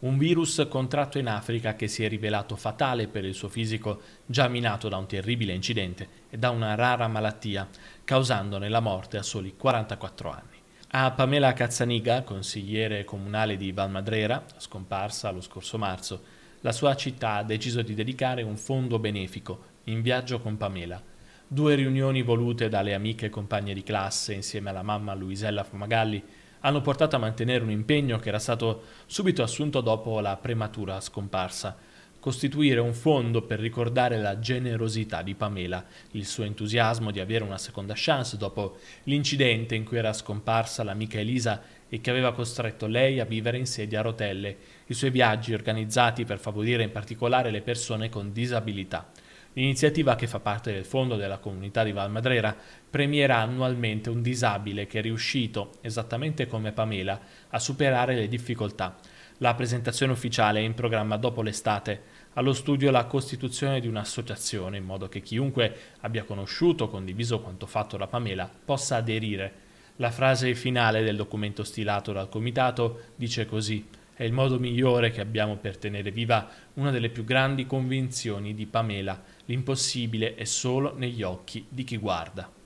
un virus contratto in Africa che si è rivelato fatale per il suo fisico già minato da un terribile incidente e da una rara malattia, causandone la morte a soli 44 anni. A Pamela Cazzaniga, consigliere comunale di Valmadrera, scomparsa lo scorso marzo, la sua città ha deciso di dedicare un fondo benefico in viaggio con Pamela. Due riunioni volute dalle amiche e compagne di classe insieme alla mamma Luisella Fumagalli hanno portato a mantenere un impegno che era stato subito assunto dopo la prematura scomparsa, costituire un fondo per ricordare la generosità di Pamela, il suo entusiasmo di avere una seconda chance dopo l'incidente in cui era scomparsa l'amica Elisa e che aveva costretto lei a vivere in sedia a rotelle, i suoi viaggi organizzati per favorire in particolare le persone con disabilità. L'iniziativa che fa parte del fondo della comunità di Val Madrera premierà annualmente un disabile che è riuscito, esattamente come Pamela, a superare le difficoltà. La presentazione ufficiale è in programma dopo l'estate. Allo studio la costituzione di un'associazione in modo che chiunque abbia conosciuto o condiviso quanto fatto da Pamela possa aderire. La frase finale del documento stilato dal comitato dice così è il modo migliore che abbiamo per tenere viva una delle più grandi convinzioni di Pamela, l'impossibile è solo negli occhi di chi guarda.